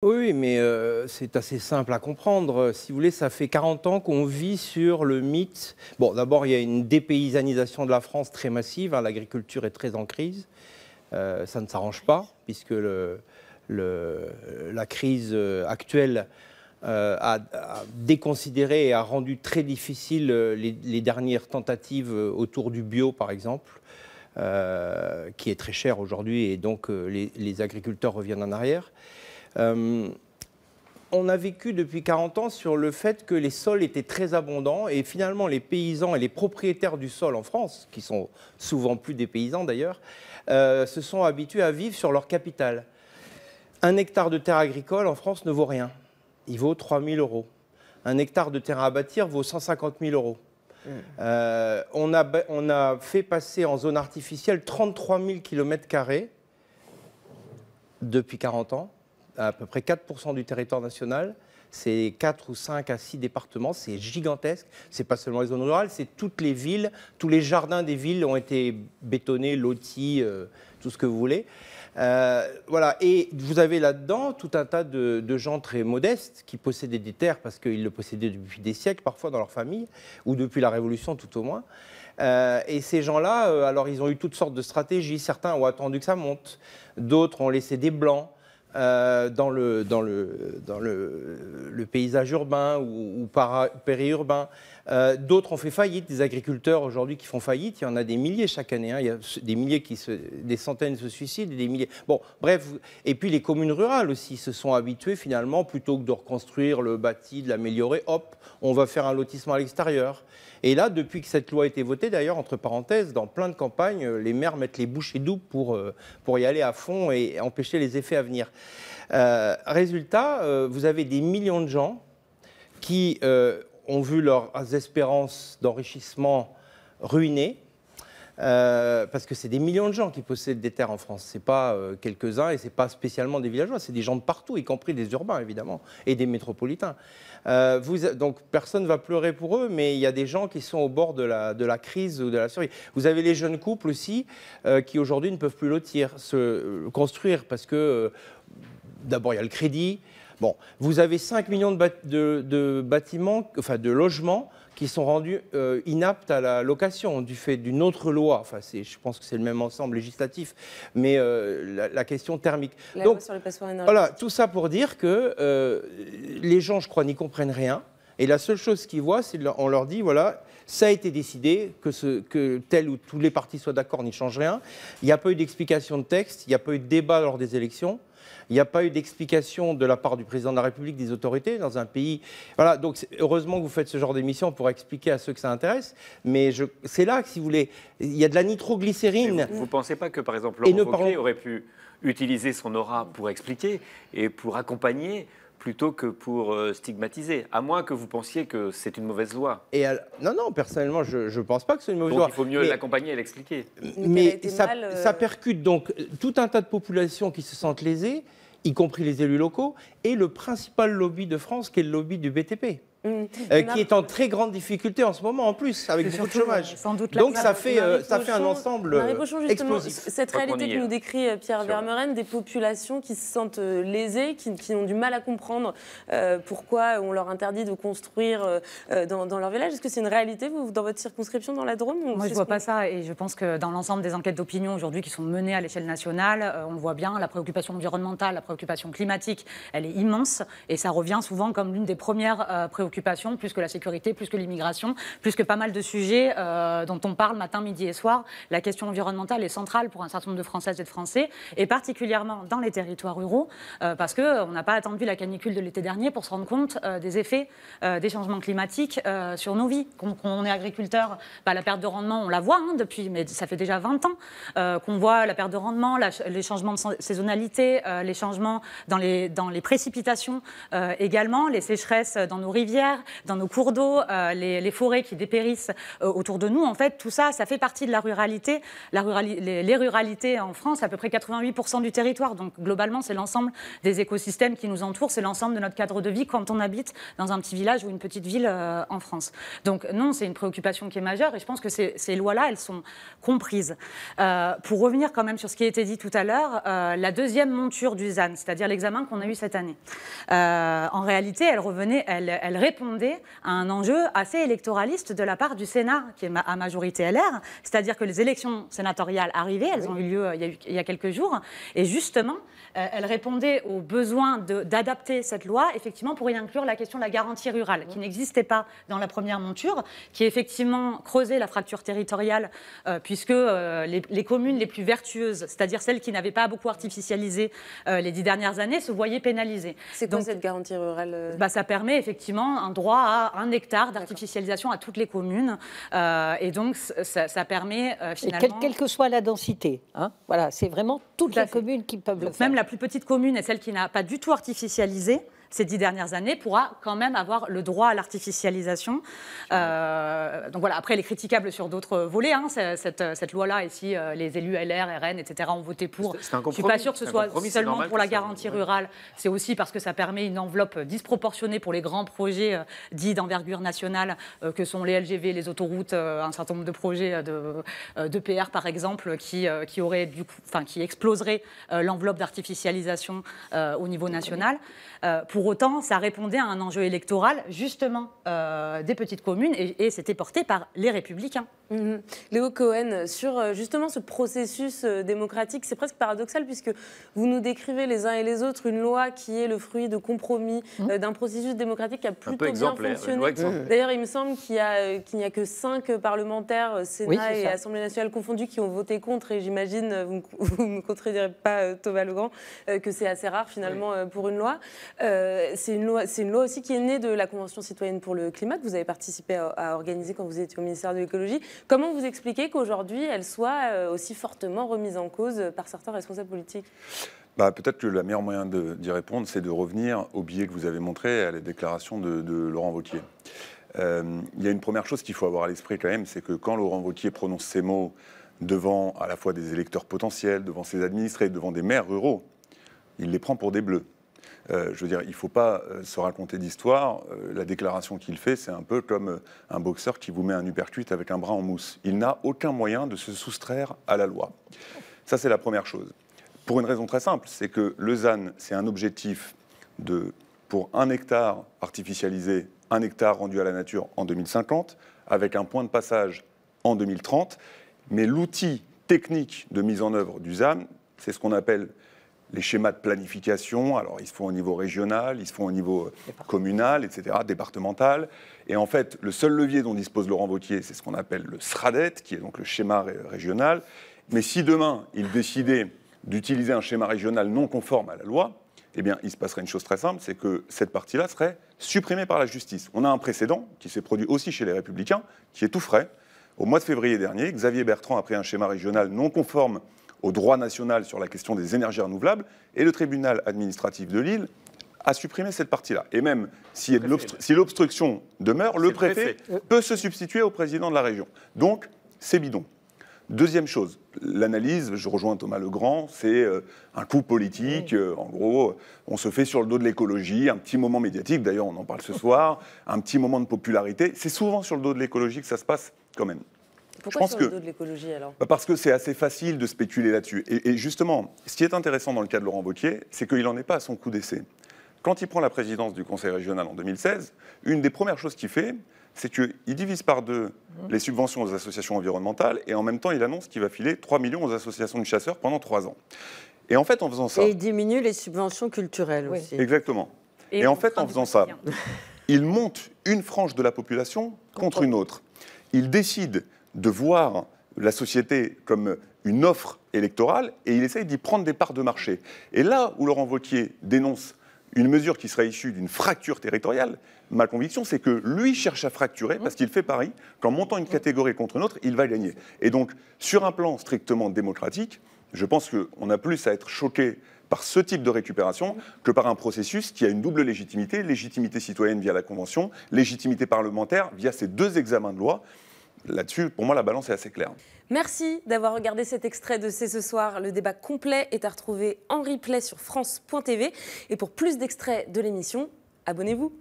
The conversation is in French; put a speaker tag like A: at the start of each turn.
A: Oui, mais euh, c'est assez simple à comprendre. Euh, si vous voulez, ça fait 40 ans qu'on vit sur le mythe. Bon, d'abord, il y a une dépaysanisation de la France très massive. Hein, l'agriculture est très en crise. Euh, ça ne s'arrange pas, puisque la crise actuelle a, déconsidéré et a rendu très difficile les, dernières tentatives autour du bio, par exemple. qui est très cher aujourd'hui et donc les agriculteurs reviennent en arrière. Euh, on a vécu depuis 40 ans sur le fait que les sols étaient très abondants et finalement les paysans et les propriétaires du sol en France, qui sont souvent plus des paysans d'ailleurs, euh, se sont habitués à vivre sur leur capital. Un hectare de terre agricole en France ne vaut rien. Il vaut 3 000 euros. Un hectare de terrain à bâtir vaut 150 000 euros. Mmh. Euh, on, a, on a fait passer en zone artificielle 33 000 km depuis 40 ans à peu près 4% du territoire national. C'est 4 ou 5 à 6 départements, c'est gigantesque. C'est pas seulement les zones rurales, c'est toutes les villes, tous les jardins des villes ont été bétonnés, lotis, euh, tout ce que vous voulez. Euh, voilà, et vous avez là-dedans tout un tas de, gens très modestes qui possédaient des terres parce qu'ils le possédaient depuis des siècles, parfois dans leur famille, ou depuis la Révolution tout au moins. Euh, et ces gens-là, alors ils ont eu toutes sortes de stratégies. Certains ont attendu que ça monte, d'autres ont laissé des blancs. Euh, dans, le, dans, le, le, paysage urbain ou, périurbain. Euh, d'autres ont fait faillite, des agriculteurs aujourd'hui qui font faillite, il y en a des milliers chaque année, hein. il y a des milliers qui se, des centaines se suicident, des milliers. Bon, bref, et puis les communes rurales aussi se sont habituées finalement, plutôt que de reconstruire le bâti, de l'améliorer, hop, on va faire un lotissement à l'extérieur. Et là, depuis que cette loi a été votée, d'ailleurs, entre parenthèses, dans plein de campagnes, les maires mettent les bouchées doubles pour, euh, pour y aller à fond et empêcher les effets à venir. Euh, résultat, euh, vous avez des millions de gens qui euh, ont vu leurs espérances d'enrichissement ruinées euh, parce que c'est des millions de gens qui possèdent des terres en France. C'est pas euh, quelques-uns et c'est pas spécialement des villageois, c'est des gens de partout, y compris des urbains évidemment et des métropolitains. Euh, donc personne ne va pleurer pour eux, mais il y a des gens qui sont au bord de la, de la crise ou de la survie. Vous avez les jeunes couples aussi qui aujourd'hui ne peuvent plus lotir, se construire parce que d'abord il y a le crédit. Bon, vous avez 5 millions de, bâtiments, enfin de logements qui sont rendus euh, inaptes à la location du fait d'une autre loi. Enfin, je pense que c'est le même ensemble législatif, mais euh, la, question thermique. Donc, Voilà, tout ça pour dire que euh, les gens, je crois, n'y comprennent rien. Et la seule chose qu'ils voient, c'est on leur dit, voilà, ça a été décidé, que, ce, que tel ou tous les partis soient d'accord n'y change rien. Il n'y a pas eu d'explication de texte, il n'y a pas eu de débat lors des élections. Il n'y a pas eu d'explication de la part du président de la République, des autorités dans un pays. Voilà, donc heureusement que vous faites ce genre d'émission pour expliquer à ceux que ça intéresse. Mais je... c'est là que, si vous voulez, il y a de la nitroglycérine. vous ne pensez pas que, par exemple, Laurent Wauquiez aurait pu utiliser son aura pour expliquer et pour accompagner plutôt que pour euh, stigmatiser, à moins que vous pensiez que c'est une mauvaise loi. Et non, non, personnellement, je ne pense pas que c'est une mauvaise donc, loi. Il faut mieux l'accompagner et l'expliquer. Mais, ça, euh, ça percute donc euh, tout un tas de populations qui se sentent lésées, y compris les élus locaux, et le principal lobby de France, qui est le lobby du BTP. Euh, qui est en très grande difficulté en ce moment en plus, avec beaucoup de chômage. Donc ça fait, euh, ça fait un ensemble euh, justement, Cette réalité que nous
B: décrit Pierre Vermeren, des populations qui se sentent lésées, qui, ont du mal à comprendre pourquoi on leur interdit de construire dans, leur village. Est-ce que c'est une réalité, vous, dans votre circonscription, dans la Drôme Moi, je ne vois pas
C: ça. Et je pense que dans l'ensemble des enquêtes d'opinion aujourd'hui qui sont menées à l'échelle nationale, on voit bien la préoccupation environnementale, la préoccupation climatique, elle est immense. Et ça revient souvent comme l'une des premières préoccupations plus que la sécurité, plus que l'immigration, plus que pas mal de sujets euh, dont on parle matin, midi et soir. La question environnementale est centrale pour un certain nombre de Françaises et de Français, et particulièrement dans les territoires ruraux, euh, parce qu'on euh, n'a pas attendu la canicule de l'été dernier pour se rendre compte des effets des changements climatiques sur nos vies. Quand, on est agriculteur, bah, la perte de rendement, on la voit hein, depuis, mais ça fait déjà 20 ans qu'on voit la perte de rendement, les changements de saisonnalité, les changements dans les précipitations également, les sécheresses dans nos rivières dans nos cours d'eau, euh, les, forêts qui dépérissent euh, autour de nous. En fait, tout ça, ça fait partie de la ruralité. La les, ruralités en France, à peu près 88% du territoire. Donc globalement, c'est l'ensemble des écosystèmes qui nous entourent, c'est l'ensemble de notre cadre de vie quand on habite dans un petit village ou une petite ville euh, en France. Donc non, c'est une préoccupation qui est majeure et je pense que ces, lois-là, elles sont comprises. pour revenir quand même sur ce qui a été dit tout à l'heure, la deuxième monture du ZAN, c'est-à-dire l'examen qu'on a eu cette année, en réalité, elle revenait, elle, elle répondait à un enjeu assez électoraliste de la part du Sénat, qui est à majorité LR, c'est-à-dire que les élections sénatoriales arrivaient, elles ont eu lieu euh, il y a, quelques jours, et justement, euh, elles répondaient au besoin d'adapter cette loi, effectivement, pour y inclure la question de la garantie rurale, qui n'existait pas dans la première monture, qui effectivement creusait la fracture territoriale, euh, puisque les, communes les plus vertueuses, c'est-à-dire celles qui n'avaient pas beaucoup artificialisé les dix dernières années, se voyaient pénalisées. C'est quoi cette
B: garantie rurale bah,
C: Ça permet effectivement un droit à un hectare d'artificialisation à toutes les communes. Euh, et donc, ça, permet euh, finalement... quelle, que soit la densité, hein, voilà, c'est vraiment toutes les communes qui peuvent le faire. Même la plus petite commune est celle qui n'a pas du tout artificialisé ces dix dernières années, pourra quand même avoir le droit à l'artificialisation. Euh, donc voilà, après, elle est critiquable sur d'autres volets, hein, cette, cette loi-là, et euh, les élus LR, RN, etc. ont voté pour, je ne suis pas sûr que ce soit seulement pour la garantie rurale, c'est aussi parce que ça permet une enveloppe disproportionnée pour les grands projets euh, dits d'envergure nationale, que sont les LGV, les autoroutes, un certain nombre de projets de, de PR, par exemple, qui, qui, aurait du enfin, qui exploseraient l'enveloppe d'artificialisation au niveau national. Pour pour autant, ça répondait à un enjeu électoral, justement, euh, des petites communes, et c'était porté par les républicains.
B: Mhm. Léo Cohen, sur euh, justement ce processus euh, démocratique, c'est presque paradoxal puisque vous nous décrivez les uns et les autres une loi qui est le fruit de compromis, mhm. euh, d'un processus démocratique qui a plutôt bien fonctionné. Mhm. D'ailleurs, il me semble qu'il n'y a, que cinq parlementaires, Sénat et Assemblée nationale confondus, qui ont voté contre. Et j'imagine, vous ne me contredirez pas, Thomas Legrand, que c'est assez rare finalement pour une loi. c'est une loi. aussi qui est née de la Convention citoyenne pour le climat que vous avez participé à organiser quand vous étiez au ministère de l'écologie. Comment vous expliquez qu'aujourd'hui, elle soit euh, aussi fortement remise en cause par certains responsables politiques
D: bah, Peut-être que le meilleur moyen d'y répondre, c'est de revenir au billet que vous avez montré à la déclaration de, Laurent Vautier. Euh, il y a une première chose qu'il faut avoir à l'esprit quand même, c'est que quand Laurent Vautier prononce ces mots devant à la fois des électeurs potentiels, devant ses administrés, devant des maires ruraux, il les prend pour des bleus. Euh, je veux dire, il ne faut pas euh, se raconter d'histoire. Euh, la déclaration qu'il fait, c'est un peu comme un boxeur qui vous met un uppercut avec un bras en mousse. Il n'a aucun moyen de se soustraire à la loi. Ça, c'est la première chose. Pour une raison très simple, c'est que le ZAN, c'est un objectif de, pour un hectare artificialisé, un hectare rendu à la nature en 2050, avec un point de passage en 2030. Mais l'outil technique de mise en œuvre du ZAN, c'est ce qu'on appelle les schémas de planification, alors ils se font au niveau régional, ils se font au niveau euh, communal, etc., départemental. Et en fait, le seul levier dont dispose Laurent Vautier, c'est ce qu'on appelle le SRADET, qui est donc le schéma régional. Mais si demain, il décidait d'utiliser un schéma régional non conforme à la loi, eh bien, il se passerait une chose très simple, c'est que cette partie-là serait supprimée par la justice. On a un précédent qui s'est produit aussi chez les Républicains, qui est tout frais. Au mois de février dernier, Xavier Bertrand a pris un schéma régional non conforme au droit national sur la question des énergies renouvelables, et le tribunal administratif de Lille a supprimé cette partie-là. Et même si l'obstruction demeure, le préfet, le préfet, peut se substituer au président de la région. Donc, c'est bidon. Deuxième chose, l'analyse, je rejoins Thomas Legrand, c'est euh, un coup politique. Euh, en gros, on se fait sur le dos de l'écologie, un petit moment médiatique, d'ailleurs on en parle ce soir, un petit moment de popularité. C'est souvent sur le dos de l'écologie que ça se passe quand même.
B: Pourquoi je pense de l'écologie alors
D: bah, Parce que c'est assez facile de spéculer là-dessus. Et, justement, ce qui est intéressant dans le cas de Laurent Wauquiez, c'est qu'il n'en est pas à son coup d'essai. Quand il prend la présidence du Conseil régional en 2016, une des premières choses qu'il fait, c'est qu'il divise par deux mhm. les subventions aux associations environnementales et en même temps, il annonce qu'il va filer 3 millions aux associations de chasseurs pendant 3 ans. Et en fait, en faisant ça. Et il
B: diminue les subventions culturelles aussi.
D: Exactement. Et, en fait, en faisant ça, il monte une frange de la population contre une autre. Il décide de voir la société comme une offre électorale et il essaye d'y prendre des parts de marché. Et là où Laurent Vauquier dénonce une mesure qui serait issue d'une fracture territoriale, ma conviction, c'est que lui cherche à fracturer parce qu'il fait pari qu'en montant une catégorie contre une autre, il va gagner. Et donc, sur un plan strictement démocratique, je pense qu'on a plus à être choqué par ce type de récupération que par un processus qui a une double légitimité, légitimité citoyenne via la Convention, légitimité parlementaire via ces deux examens de loi là-dessus, pour moi, la balance est assez claire.
B: Merci d'avoir regardé cet extrait de C'est ce soir. Le débat complet est à retrouver en replay sur France.tv. Et pour plus d'extraits de l'émission, abonnez-vous.